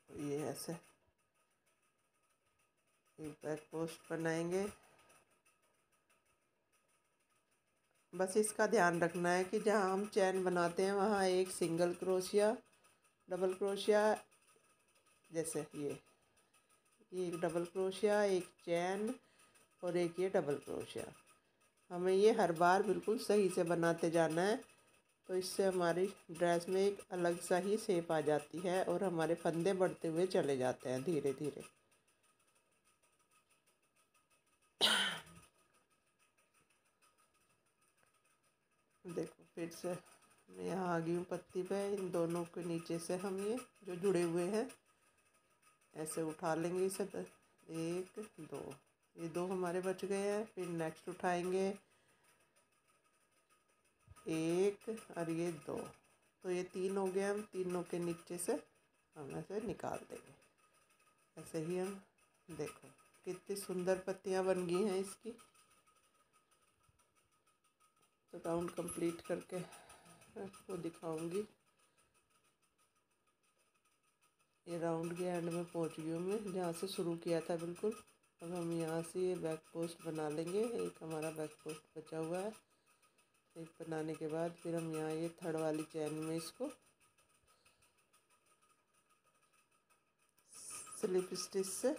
तो ये ऐसे एक बैक पोस्ट बनाएंगे बस इसका ध्यान रखना है कि जहाँ हम चैन बनाते हैं वहाँ एक सिंगल क्रोशिया डबल क्रोशिया जैसे ये ये डबल क्रोशिया एक चैन और एक ये डबल क्रोशिया हमें ये हर बार बिल्कुल सही से बनाते जाना है तो इससे हमारी ड्रेस में एक अलग सा ही सेप आ जाती है और हमारे फंदे बढ़ते हुए चले जाते हैं धीरे धीरे देखो फिर से मैं यहाँ आ गई हूँ पत्ती पे इन दोनों के नीचे से हम ये जो जुड़े हुए हैं ऐसे उठा लेंगे इसे एक दो ये दो हमारे बच गए हैं फिर नेक्स्ट उठाएंगे एक और ये दो तो ये तीन हो गए हम तीनों के नीचे से हम ऐसे निकाल देंगे ऐसे ही हम देखो कितनी सुंदर पत्तियाँ बन गई हैं इसकी तो राउंड कंप्लीट करके आपको दिखाऊंगी ये राउंड के एंड में पहुंच गई हूँ मैं जहाँ से शुरू किया था बिल्कुल अब हम यहाँ से ये बैक पोस्ट बना लेंगे एक हमारा बैक पोस्ट बचा हुआ है एक बनाने के बाद फिर हम यहाँ ये थर्ड वाली चैन में इसको स्लिप स्टिच से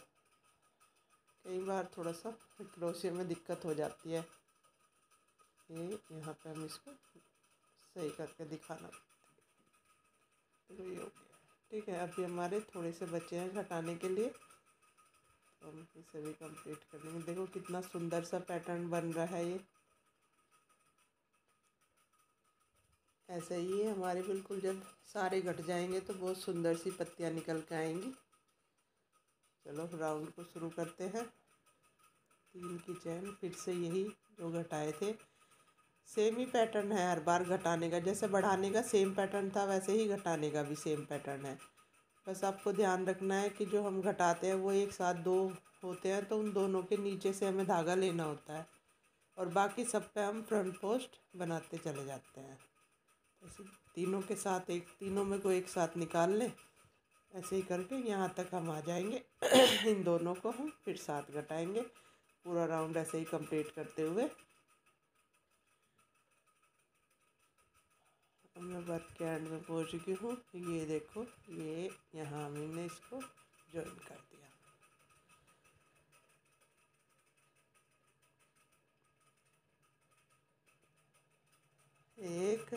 कई बार थोड़ा सा क्रोशिया में दिक्कत हो जाती है ये यहाँ पे हम इसको सही करके दिखाना तो ये हो गया ठीक है अभी हमारे थोड़े से बच्चे हैं घटाने के लिए तो हम इसे भी कंप्लीट कर लेंगे देखो कितना सुंदर सा पैटर्न बन रहा है ये ऐसे ही है हमारे बिल्कुल जब सारे घट जाएंगे तो बहुत सुंदर सी पत्तियाँ निकल के आएंगी चलो राउंड को शुरू करते हैं तीन की चैन फिर से यही जो घटाए थे सेम ही पैटर्न है हर बार घटाने का जैसे बढ़ाने का सेम पैटर्न था वैसे ही घटाने का भी सेम पैटर्न है बस आपको ध्यान रखना है कि जो हम घटाते हैं वो एक साथ दो होते हैं तो उन दोनों के नीचे से हमें धागा लेना होता है और बाकी सब पे हम फ्रंट पोस्ट बनाते चले जाते हैं ऐसे तीनों के साथ एक तीनों में को एक साथ निकाल लें ऐसे ही करके यहाँ तक हम आ जाएंगे इन दोनों को हम फिर साथ घटाएंगे पूरा राउंड ऐसे ही कंप्लीट करते हुए अब मैं वर्क के एंड में पहुंच चुकी हूँ ये देखो ये यहाँ मैंने इसको ज्वाइन कर दिया एक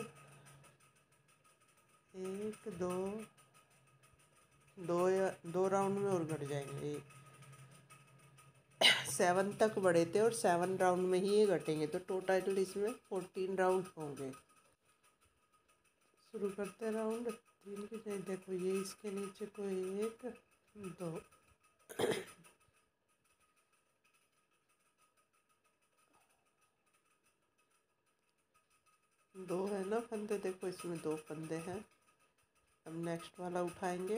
एक दो दो या दो राउंड में और घट जाएंगे सेवन तक बढ़े थे और सेवन राउंड में ही ये घटेंगे तो टोटल इसमें फोर्टीन राउंड होंगे शुरू करते राउंड तीन की जाए देखो ये इसके नीचे को एक दो दो है ना फंदे देखो इसमें दो फंदे हैं अब नेक्स्ट वाला उठाएंगे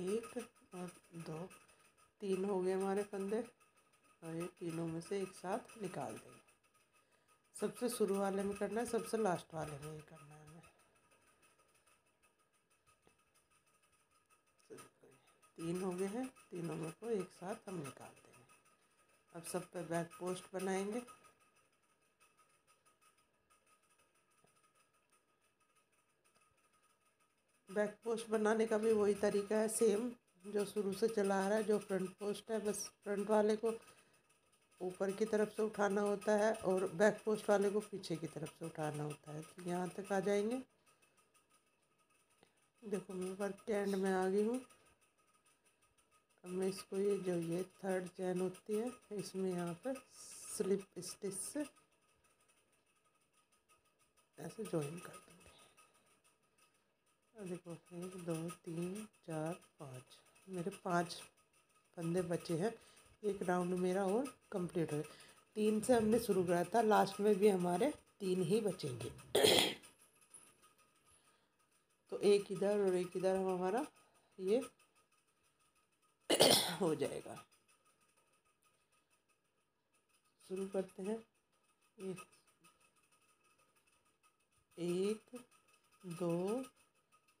एक और दो तीन हो गए हमारे फंदे और ये तीनों में से एक साथ निकाल देंगे सबसे शुरू वाले में करना है सबसे लास्ट वाले में ही करना है तीन हो गए हैं तीनों में को एक साथ हम निकाल देंगे अब सब पे बैक पोस्ट बनाएंगे बैक पोस्ट बनाने का भी वही तरीका है सेम जो शुरू से चला आ रहा है जो फ्रंट पोस्ट है बस फ्रंट वाले को ऊपर की तरफ से उठाना होता है और बैक पोस्ट वाले को पीछे की तरफ से उठाना होता है तो यहाँ तक आ जाएंगे देखो मैं वर्क के एंड में आ गई हूँ हम इसको ये जो ये थर्ड चैन होती है इसमें यहाँ पर स्लिप स्टिच से ऐसे ज्वाइन कर देंगे और देखो एक दो तीन चार पाँच मेरे पाँच फंदे बचे हैं एक राउंड मेरा और कंप्लीट हो तीन से हमने शुरू करा था लास्ट में भी हमारे तीन ही बचेंगे तो एक इधर और एक इधर हम हमारा ये हो जाएगा शुरू करते हैं एक, दो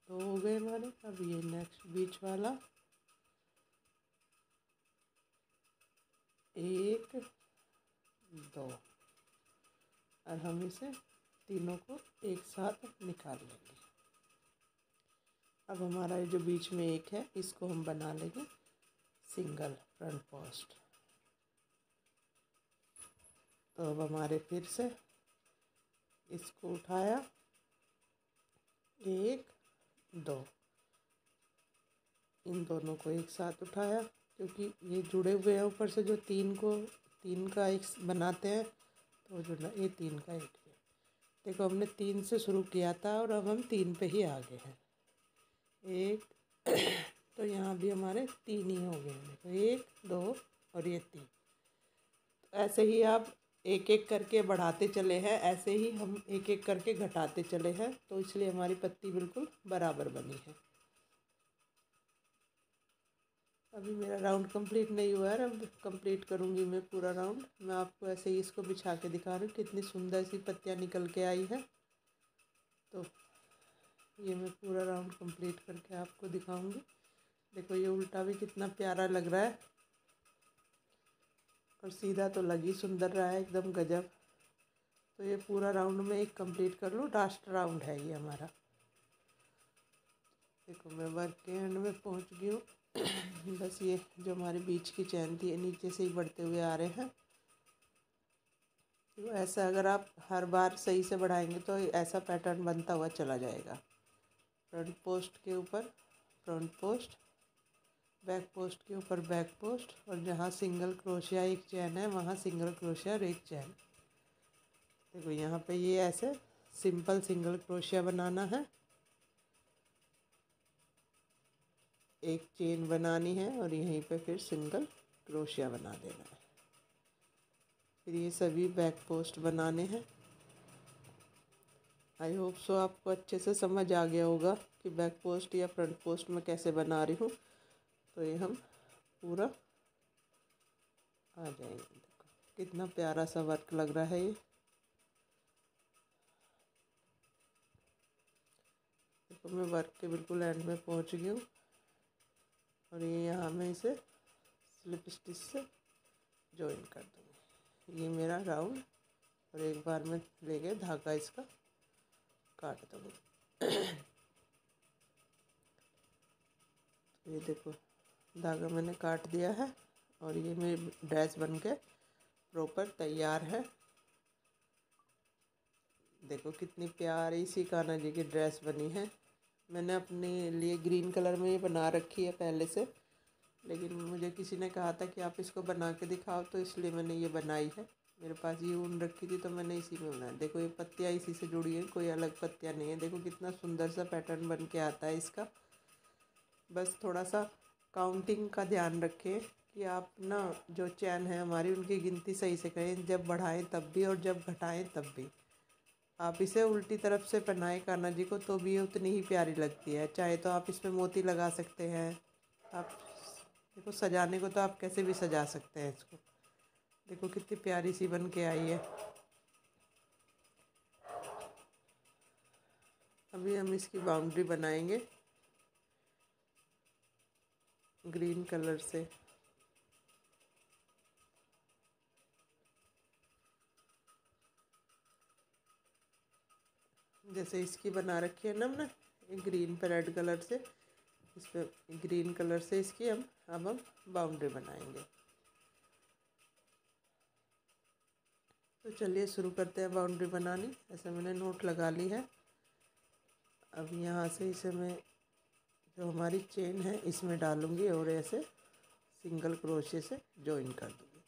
दो हो गए हमारे अब ये नेक्स्ट बीच वाला एक दो और हम इसे तीनों को एक साथ निकाल लेंगे अब हमारा जो बीच में एक है इसको हम बना लेंगे सिंगल फ्रंट पोस्ट तो अब हमारे फिर से इसको उठाया एक दो इन दोनों को एक साथ उठाया क्योंकि ये जुड़े हुए हैं ऊपर से जो तीन को तीन का एक बनाते हैं तो जुड़ना ये तीन का एक देखो हमने तीन से शुरू किया था और अब हम तीन पे ही आ गए हैं एक तो यहाँ भी हमारे तीन ही हो गए देखो तो एक दो और ये तीन तो ऐसे ही आप एक एक करके बढ़ाते चले हैं ऐसे ही हम एक एक करके घटाते चले हैं तो इसलिए हमारी पत्ती बिल्कुल बराबर बनी है अभी मेरा राउंड कंप्लीट नहीं हुआ है अब कंप्लीट करूँगी मैं पूरा राउंड मैं आपको ऐसे ही इसको बिछा के दिखा रही हूँ कितनी सुंदर सी पत्तियाँ निकल के आई है तो ये मैं पूरा राउंड कंप्लीट करके आपको दिखाऊंगी देखो ये उल्टा भी कितना प्यारा लग रहा है और सीधा तो लग ही सुंदर रहा है एकदम गजब तो ये पूरा राउंड में एक कंप्लीट कर लूँ लास्ट राउंड है ये हमारा देखो मैं वर्क के एंड में पहुंच गई हूँ बस ये जो हमारे बीच की चैन थी नीचे से ही बढ़ते हुए आ रहे हैं तो ऐसा अगर आप हर बार सही से बढ़ाएंगे तो ऐसा पैटर्न बनता हुआ चला जाएगा फ्रंट पोस्ट के ऊपर फ्रंट पोस्ट बैक पोस्ट के ऊपर बैक पोस्ट और जहाँ सिंगल क्रोशिया एक चैन है वहाँ सिंगल क्रोशिया और एक चैन देखो यहाँ पे ये ऐसे सिंपल सिंगल क्रोशिया बनाना है एक चेन बनानी है और यहीं पे फिर सिंगल क्रोशिया बना देना है फिर ये सभी बैक पोस्ट बनाने हैं आई होप सो आपको अच्छे से समझ आ गया होगा कि बैक पोस्ट या फ्रंट पोस्ट मैं कैसे बना रही हूँ तो ये हम पूरा आ जाएंगे देखो कितना प्यारा सा वर्क लग रहा है ये देखो मैं वर्क के बिल्कुल एंड में पहुंच गई हूँ और ये यहाँ मैं इसे स्लिप स्टिच से ज्वाइन कर दूँगी ये मेरा राउंड और एक बार में लेके धागा इसका काट दूँगी तो ये देखो धागा मैंने काट दिया है और ये मेरी ड्रेस बन के प्रॉपर तैयार है देखो कितनी प्यारी सी काना जी की ड्रेस बनी है मैंने अपने लिए ग्रीन कलर में ये बना रखी है पहले से लेकिन मुझे किसी ने कहा था कि आप इसको बना के दिखाओ तो इसलिए मैंने ये बनाई है मेरे पास ये ऊन रखी थी तो मैंने इसी में बनाया देखो ये पत्तियाँ इसी से जुड़ी हैं कोई अलग पत्तियाँ नहीं है देखो कितना सुंदर सा पैटर्न बन के आता है इसका बस थोड़ा सा काउंटिंग का ध्यान रखें कि आप ना जो चैन है हमारी उनकी गिनती सही से करें जब बढ़ाएं तब भी और जब घटाएं तब भी आप इसे उल्टी तरफ से पहनाएं कान्हा जी को तो भी ये उतनी ही प्यारी लगती है चाहे तो आप इसमें मोती लगा सकते हैं आप देखो सजाने को तो आप कैसे भी सजा सकते हैं इसको देखो कितनी प्यारी सी बन के आई है अभी हम इसकी बाउंड्री बनाएंगे ग्रीन कलर से जैसे इसकी बना रखी है ना हमने ग्रीन पर रेड कलर से इस पर ग्रीन कलर से इसकी हम अब हम बाउंड्री बनाएंगे तो चलिए शुरू करते हैं बाउंड्री बनानी ऐसे मैंने नोट लगा ली है अब यहाँ से इसे मैं जो हमारी चेन है इसमें डालूंगी और ऐसे सिंगल क्रोशे से जॉइन कर दूँगी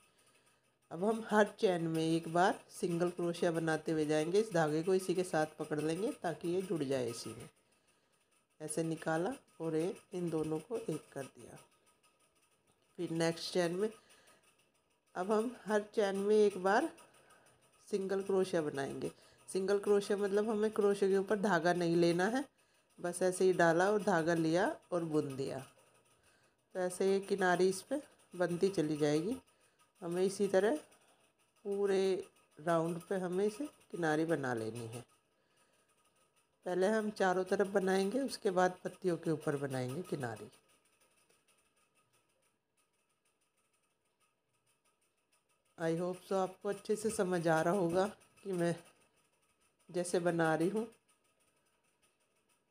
अब हम हर चैन में एक बार सिंगल क्रोशिया बनाते हुए जाएंगे इस धागे को इसी के साथ पकड़ लेंगे ताकि ये जुड़ जाए इसी में ऐसे निकाला और ये इन दोनों को एक कर दिया फिर नेक्स्ट चैन में अब हम हर चैन में एक बार सिंगल क्रोशिया बनाएंगे सिंगल क्रोशिया मतलब हमें क्रोशिया के ऊपर धागा नहीं लेना है बस ऐसे ही डाला और धागा लिया और बुन दिया तो ऐसे ये किनारी इस पर बनती चली जाएगी हमें इसी तरह पूरे राउंड पे हमें इसे किनारी बना लेनी है पहले हम चारों तरफ बनाएंगे उसके बाद पत्तियों के ऊपर बनाएंगे किनारी आई होप सो आपको अच्छे से समझ आ रहा होगा कि मैं जैसे बना रही हूँ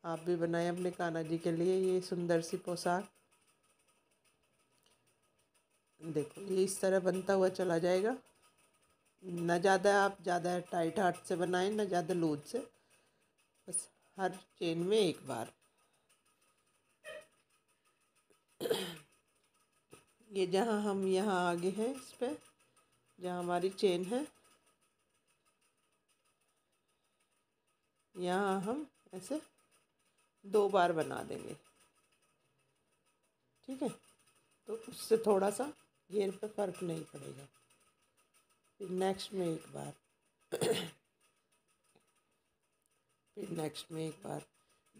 आप भी बनाएं अपने कान्हा जी के लिए ये सुंदर सी पोशाक देखो ये इस तरह बनता हुआ चला जाएगा ना ज़्यादा आप ज़्यादा टाइट हाथ से बनाएं ना ज़्यादा लूज से बस हर चेन में एक बार ये जहाँ हम यहाँ आगे हैं इस पर जहाँ हमारी चेन है यहाँ हम ऐसे दो बार बना देंगे ठीक है तो उससे थोड़ा सा घेर पे फ़र्क नहीं पड़ेगा फिर नेक्स्ट में एक बार फिर नेक्स्ट में एक बार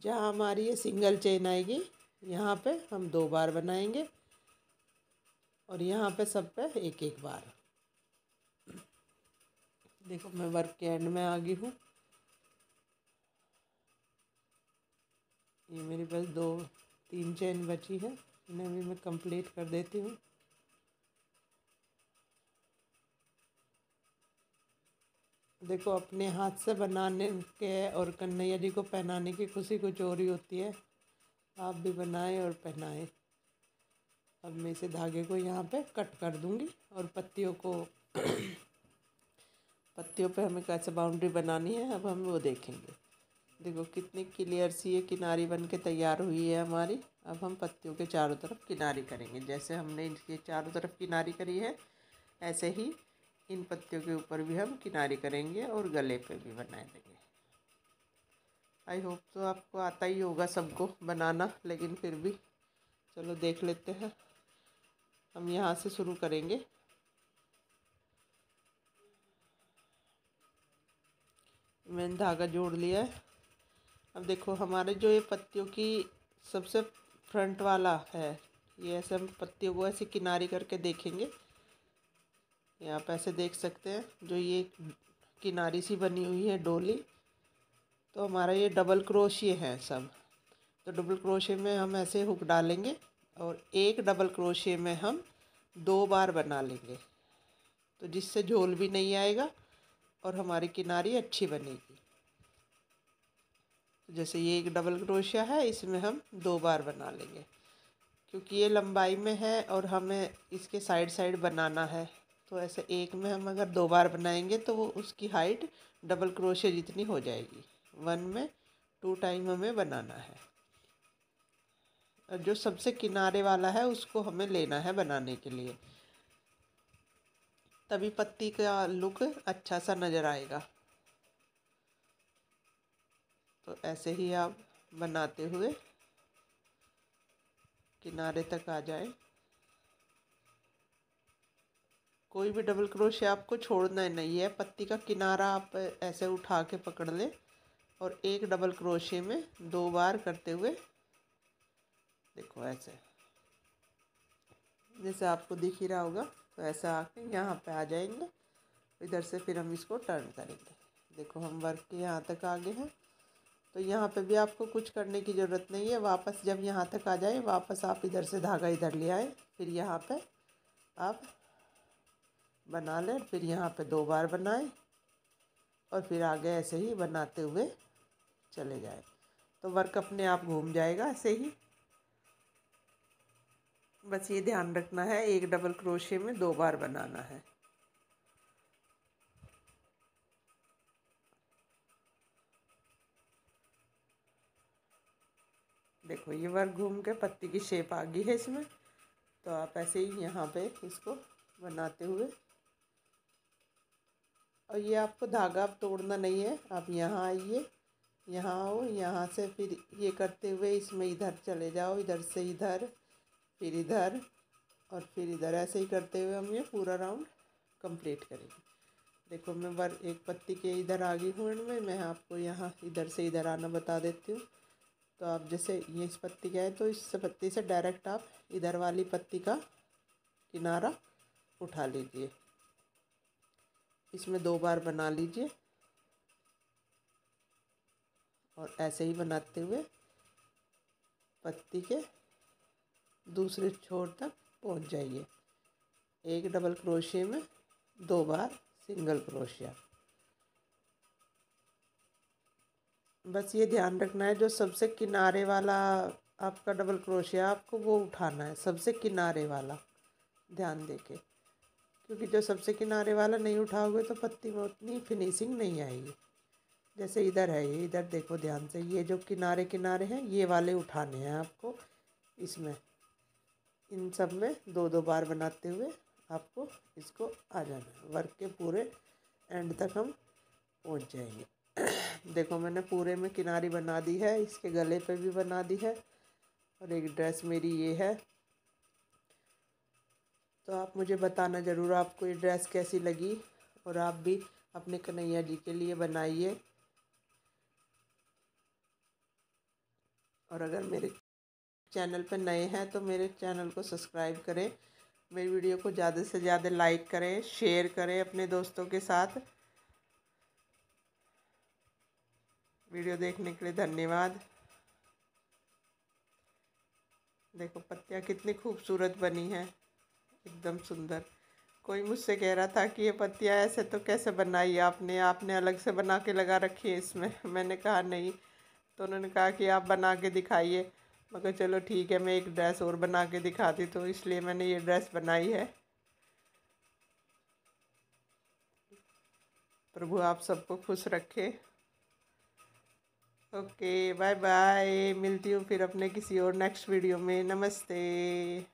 जहाँ हमारी ये सिंगल चेन आएगी यहाँ पे हम दो बार बनाएंगे और यहाँ पे सब पे एक एक बार देखो मैं वर्क के एंड में आ गई हूँ ये मेरे पास दो तीन चैन बची है इन्हें भी मैं कंप्लीट कर देती हूँ देखो अपने हाथ से बनाने के और कन्हैया जी को पहनाने की खुशी कुछ और ही होती है आप भी बनाएं और पहनाएं अब मैं इसे धागे को यहाँ पे कट कर दूँगी और पत्तियों को पत्तियों पे हमें कैसे बाउंड्री बनानी है अब हम वो देखेंगे देखो कितनी क्लियर सी ये किनारी बन के तैयार हुई है हमारी अब हम पत्तियों के चारों तरफ किनारी करेंगे जैसे हमने इनके चारों तरफ किनारी करी है ऐसे ही इन पत्तियों के ऊपर भी हम किनारी करेंगे और गले पे भी बनाए देंगे आई होप तो आपको आता ही होगा सबको बनाना लेकिन फिर भी चलो देख लेते हैं हम यहाँ से शुरू करेंगे मैंने धागा जोड़ लिया है अब देखो हमारे जो ये पत्तियों की सबसे फ्रंट वाला है ये ऐसे हम पत्तियों को ऐसे किनारी करके देखेंगे ये आप ऐसे देख सकते हैं जो ये किनारी सी बनी हुई है डोली तो हमारा ये डबल क्रोशिए है सब तो डबल क्रोशे में हम ऐसे हुक डालेंगे और एक डबल क्रोशे में हम दो बार बना लेंगे तो जिससे झोल भी नहीं आएगा और हमारी किनारी अच्छी बनेगी जैसे ये एक डबल क्रोशिया है इसमें हम दो बार बना लेंगे क्योंकि ये लंबाई में है और हमें इसके साइड साइड बनाना है तो ऐसे एक में हम अगर दो बार बनाएंगे तो वो उसकी हाइट डबल क्रोशिया जितनी हो जाएगी वन में टू टाइम हमें बनाना है और जो सबसे किनारे वाला है उसको हमें लेना है बनाने के लिए तभी पत्ती का लुक अच्छा सा नज़र आएगा तो ऐसे ही आप बनाते हुए किनारे तक आ जाए कोई भी डबल क्रोशे आपको छोड़ना ही नहीं है पत्ती का किनारा आप ऐसे उठा के पकड़ लें और एक डबल क्रोशे में दो बार करते हुए देखो ऐसे जैसे आपको दिख ही रहा होगा तो ऐसा आके यहाँ पे आ जाएंगे इधर से फिर हम इसको टर्न करेंगे देखो हम वर्क के यहाँ तक आ गए हैं तो यहाँ पे भी आपको कुछ करने की ज़रूरत नहीं है वापस जब यहाँ तक आ जाए वापस आप इधर से धागा इधर ले आए फिर यहाँ पे आप बना लें फिर यहाँ पे दो बार बनाएं और फिर आगे ऐसे ही बनाते हुए चले जाए तो वर्क अपने आप घूम जाएगा ऐसे ही बस ये ध्यान रखना है एक डबल क्रोशे में दो बार बनाना है देखो ये वर्क घूम के पत्ती की शेप आ गई है इसमें तो आप ऐसे ही यहाँ पे इसको बनाते हुए और ये आपको धागा आप तोड़ना नहीं है आप यहाँ आइए यहाँ आओ यहाँ से फिर ये करते हुए इसमें इधर चले जाओ इधर से इधर फिर इधर और फिर इधर ऐसे ही करते हुए हम ये पूरा राउंड कंप्लीट करेंगे देखो मैं वर एक पत्ती के इधर आ गई हूँ में मैं आपको यहाँ इधर से इधर आना बता देती हूँ तो आप जैसे ये इस पत्ती के हैं तो इस पत्ती से डायरेक्ट आप इधर वाली पत्ती का किनारा उठा लीजिए इसमें दो बार बना लीजिए और ऐसे ही बनाते हुए पत्ती के दूसरे छोर तक पहुंच जाइए एक डबल क्रोशिया में दो बार सिंगल क्रोशिया बस ये ध्यान रखना है जो सबसे किनारे वाला आपका डबल क्रोशिया आपको वो उठाना है सबसे किनारे वाला ध्यान दे के क्योंकि जो सबसे किनारे वाला नहीं उठाओगे तो पत्ती में उतनी फिनिशिंग नहीं आएगी जैसे इधर है ये इधर देखो ध्यान से ये जो किनारे किनारे हैं ये वाले उठाने हैं आपको इसमें इन सब में दो दो बार बनाते हुए आपको इसको आ जाना है वर्क के पूरे एंड तक हम पहुँच जाएंगे देखो मैंने पूरे में किनारी बना दी है इसके गले पे भी बना दी है और एक ड्रेस मेरी ये है तो आप मुझे बताना ज़रूर आपको ये ड्रेस कैसी लगी और आप भी अपने कन्हैया जी के लिए बनाइए और अगर मेरे चैनल पर नए हैं तो मेरे चैनल को सब्सक्राइब करें मेरी वीडियो को ज़्यादा से ज़्यादा लाइक करें शेयर करें अपने दोस्तों के साथ वीडियो देखने के लिए धन्यवाद देखो पत्तियाँ कितनी खूबसूरत बनी हैं एकदम सुंदर कोई मुझसे कह रहा था कि ये पत्तियाँ ऐसे तो कैसे बनाई आपने आपने अलग से बना के लगा रखी है इसमें मैंने कहा नहीं तो उन्होंने कहा कि आप बना के दिखाइए मगर चलो ठीक है मैं एक ड्रेस और बना के दिखाती तो इसलिए मैंने ये ड्रेस बनाई है प्रभु आप सबको खुश रखे ओके बाय बाय मिलती हूँ फिर अपने किसी और नेक्स्ट वीडियो में नमस्ते